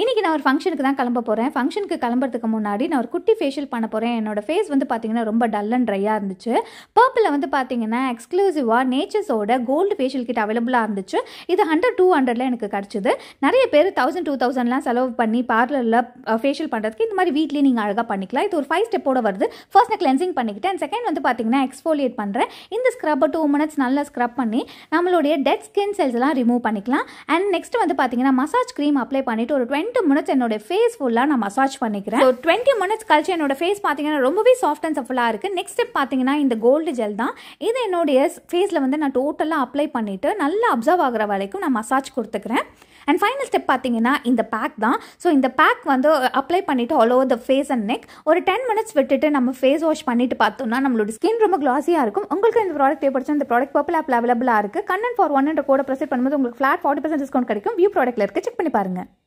இன்றைக்கி நான் ஒரு ஃபங்க்ஷனுக்கு தான் கிளம்ப போகிறேன் ஃபங்க்ஷனுக்கு கிளம்புறதுக்கு முன்னாடி நான் ஒரு குட்டி ஃபேஷியல் பண்ண போகிறேன் என்னோடய ஃபேஸ் வந்து பார்த்தீங்கன்னா ரொம்ப டல் அண்ட் ட்ரையாக இருந்துச்சு பர்பிளில் வந்து பார்த்தீங்கன்னா எக்ஸ்க்ளூசிவாக நேச்சர்ஸோட கோல்டு ஃபேஷியல் கிட் அவைலபிளாக இருந்துச்சு இது ஹண்ட்ரட் டூ ஹண்ட்ரட்ல எனக்கு கிடச்சிது நிறைய பேர் தௌசண்ட் டூ தௌசண்ட்லாம் செலவு பண்ணி பார்லரில் ஃபேஷியல் பண்ணுறதுக்கு இந்த மாதிரி வீட்லேயே நீங்கள் அழகாக பண்ணிக்கலாம் இது ஒரு ஃபைவ் ஸ்டெப்போட வருது ஃபர்ஸ்ட் நான் கிளென்சிங் பண்ணிக்கிட்டேன் அண்ட் செகண்ட் வந்து பார்த்திங்கன்னா எக்ஸ்போலியேட் பண்ணுறேன் இந்த ஸ்க்ரப்பை டூ மினிட்ஸ் நல்லா ஸ்க்ரப் பண்ணி நம்மளுடைய டெட் ஸ்கின் செல்ஸ்லாம் ரிமூவ் பண்ணிக்கலாம் அண்ட் நெக்ஸ்ட் வந்து பார்த்தீங்கன்னா மசாஜ் க்ரீம் அப்ளை பண்ணிவிட்டு ஒரு டுவெண்ட்டி ரெண்டு மினிட்ஸ் என்னோட ஃபேஸ் ஃபுல்லாக நான் மசாஜ் பண்ணிக்கிறேன் ஸோ டுவெண்ட்டி மினிட்ஸ் கழிச்சு என்னோட ஃபேஸ் பார்த்தீங்கன்னா ரொம்பவே சாஃப்ட் அண்ட் சஃபுல்லாக இருக்குது நெக்ஸ்ட் ஸ்டெப் பார்த்தீங்கன்னா இந்த கோல்டு ஜெல் தான் இது என்னுடைய ஃபேஸில் வந்து நான் டோட்டலாக அப்ளை பண்ணிவிட்டு நல்லா அப்சர்வ் ஆகிற வரைக்கும் நான் மசாஜ் கொடுத்துக்கிறேன் அண்ட் ஃபைனல் ஸ்டெப் பார்த்தீங்கன்னா இந்த பேக் தான் ஸோ இந்த பேக் வந்து அப்ளை பண்ணிவிட்டு all over the face and neck ஒரு டென் மினிட்ஸ் விட்டுட்டு நம்ம ஃபேஸ் வாஷ் பண்ணிட்டு பார்த்தோம்னா நம்மளோட ஸ்கின் ரொம்ப க்ளாஸியாக இருக்கும் உங்களுக்கு இந்த ப்ராடக்ட் தேவைப்படுச்சு இந்த ப்ராடக்ட் பர்பிள் ஆப்பில் அவைலபிளாக இருக்குது கண்ணன் ஃபார் ஒன் ஹண்ட்ரட் கூட ப்ரெசெட் பண்ணும்போது உங்களுக்கு ஃபிளாட் ஃபார்ட்டி பர்சன்ட் டிஸ்கவுண்ட் கிடைக்கும் வியூ ப்ராடக்ட்டில் இருக்குது செக் பண்ணி பாருங்கள்